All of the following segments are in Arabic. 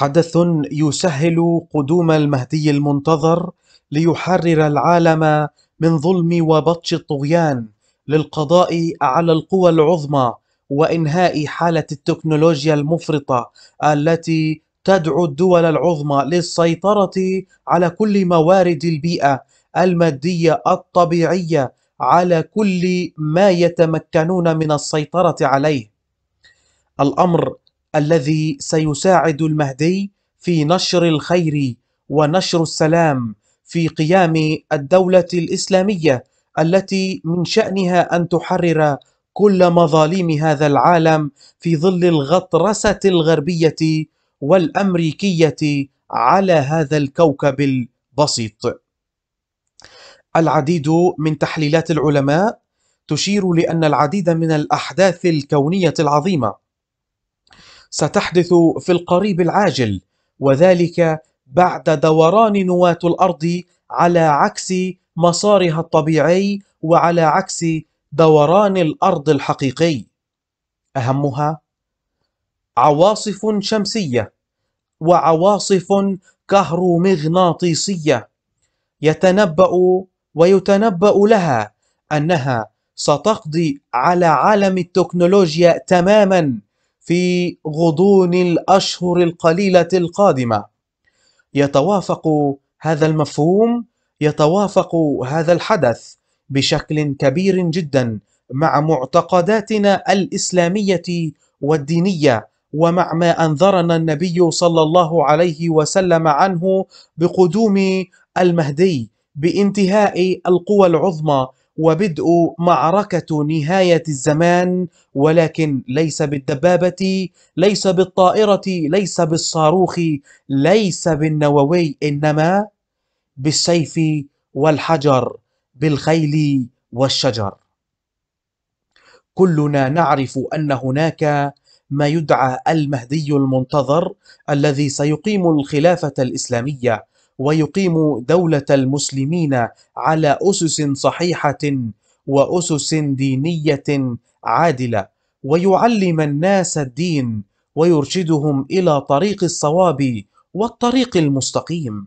حدث يسهل قدوم المهدي المنتظر ليحرر العالم من ظلم وبطش الطغيان للقضاء على القوى العظمى وإنهاء حالة التكنولوجيا المفرطة التي تدعو الدول العظمى للسيطرة على كل موارد البيئة المادية الطبيعية على كل ما يتمكنون من السيطرة عليه. الأمر الذي سيساعد المهدي في نشر الخير ونشر السلام في قيام الدولة الإسلامية التي من شأنها أن تحرر كل مظالم هذا العالم في ظل الغطرسة الغربية والأمريكية على هذا الكوكب البسيط. العديد من تحليلات العلماء تشير لأن العديد من الأحداث الكونية العظيمة ستحدث في القريب العاجل وذلك بعد دوران نواة الأرض على عكس مسارها الطبيعي وعلى عكس دوران الأرض الحقيقي أهمها عواصف شمسية وعواصف كهرومغناطيسية يتنبأ ويتنبأ لها أنها ستقضي على عالم التكنولوجيا تماما في غضون الاشهر القليله القادمه يتوافق هذا المفهوم يتوافق هذا الحدث بشكل كبير جدا مع معتقداتنا الاسلاميه والدينيه ومع ما انذرنا النبي صلى الله عليه وسلم عنه بقدوم المهدي بانتهاء القوى العظمى وبدء معركة نهاية الزمان ولكن ليس بالدبابة ليس بالطائرة ليس بالصاروخ ليس بالنووي إنما بالسيف والحجر بالخيل والشجر كلنا نعرف أن هناك ما يدعى المهدي المنتظر الذي سيقيم الخلافة الإسلامية ويقيم دولة المسلمين على أسس صحيحة وأسس دينية عادلة ويعلم الناس الدين ويرشدهم إلى طريق الصواب والطريق المستقيم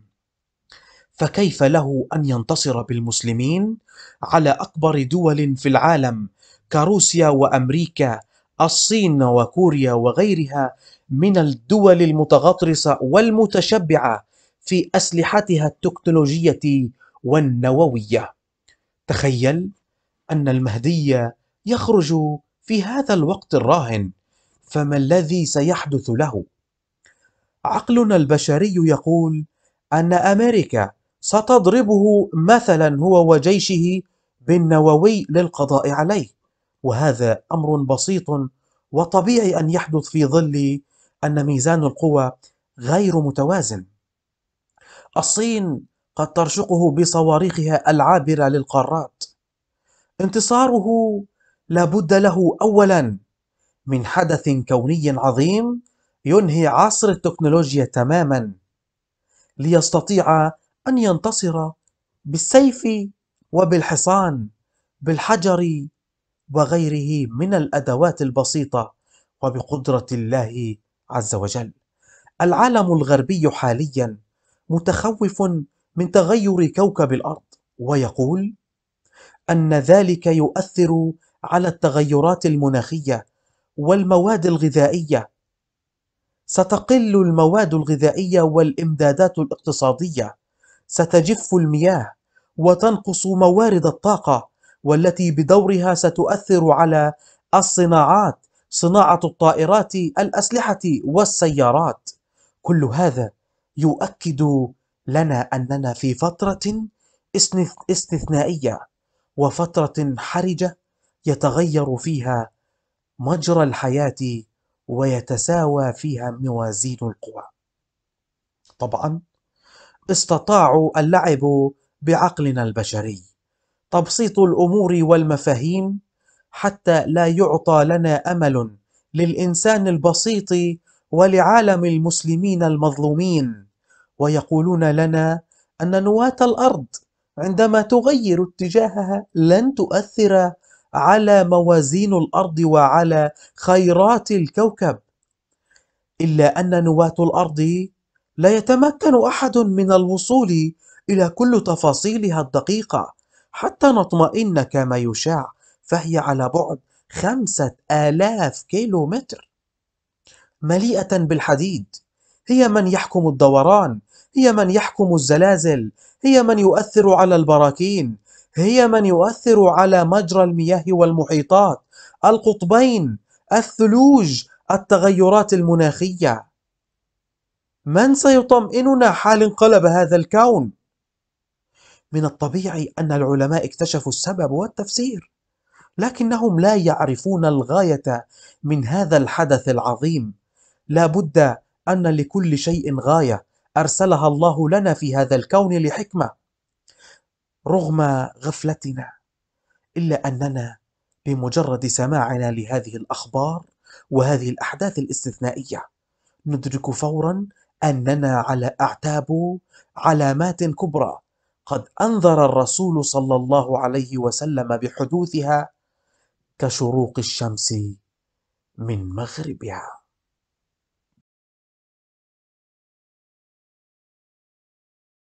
فكيف له أن ينتصر بالمسلمين على أكبر دول في العالم كروسيا وأمريكا الصين وكوريا وغيرها من الدول المتغطرسة والمتشبعة في أسلحتها التكنولوجية والنووية تخيل أن المهدي يخرج في هذا الوقت الراهن فما الذي سيحدث له؟ عقلنا البشري يقول أن أمريكا ستضربه مثلا هو وجيشه بالنووي للقضاء عليه وهذا أمر بسيط وطبيعي أن يحدث في ظل أن ميزان القوى غير متوازن الصين قد ترشقه بصواريخها العابرة للقارات انتصاره لابد له أولا من حدث كوني عظيم ينهي عصر التكنولوجيا تماما ليستطيع أن ينتصر بالسيف وبالحصان بالحجر وغيره من الأدوات البسيطة وبقدرة الله عز وجل العالم الغربي حالياً متخوف من تغير كوكب الارض ويقول ان ذلك يؤثر على التغيرات المناخيه والمواد الغذائيه ستقل المواد الغذائيه والامدادات الاقتصاديه ستجف المياه وتنقص موارد الطاقه والتي بدورها ستؤثر على الصناعات صناعه الطائرات الاسلحه والسيارات كل هذا يؤكد لنا اننا في فتره استثنائيه وفتره حرجه يتغير فيها مجرى الحياه ويتساوى فيها موازين القوى طبعا استطاعوا اللعب بعقلنا البشري تبسيط الامور والمفاهيم حتى لا يعطى لنا امل للانسان البسيط ولعالم المسلمين المظلومين ويقولون لنا أن نواة الأرض عندما تغير اتجاهها لن تؤثر على موازين الأرض وعلى خيرات الكوكب إلا أن نواة الأرض لا يتمكن أحد من الوصول إلى كل تفاصيلها الدقيقة حتى نطمئن كما يشاع فهي على بعد خمسة آلاف كيلومتر مليئة بالحديد هي من يحكم الدوران هي من يحكم الزلازل هي من يؤثر على البراكين هي من يؤثر على مجرى المياه والمحيطات القطبين الثلوج التغيرات المناخيه من سيطمئننا حال انقلب هذا الكون من الطبيعي ان العلماء اكتشفوا السبب والتفسير لكنهم لا يعرفون الغايه من هذا الحدث العظيم لا بد أن لكل شيء غاية أرسلها الله لنا في هذا الكون لحكمة رغم غفلتنا إلا أننا بمجرد سماعنا لهذه الأخبار وهذه الأحداث الاستثنائية ندرك فورا أننا على أعتاب علامات كبرى قد أنذر الرسول صلى الله عليه وسلم بحدوثها كشروق الشمس من مغربها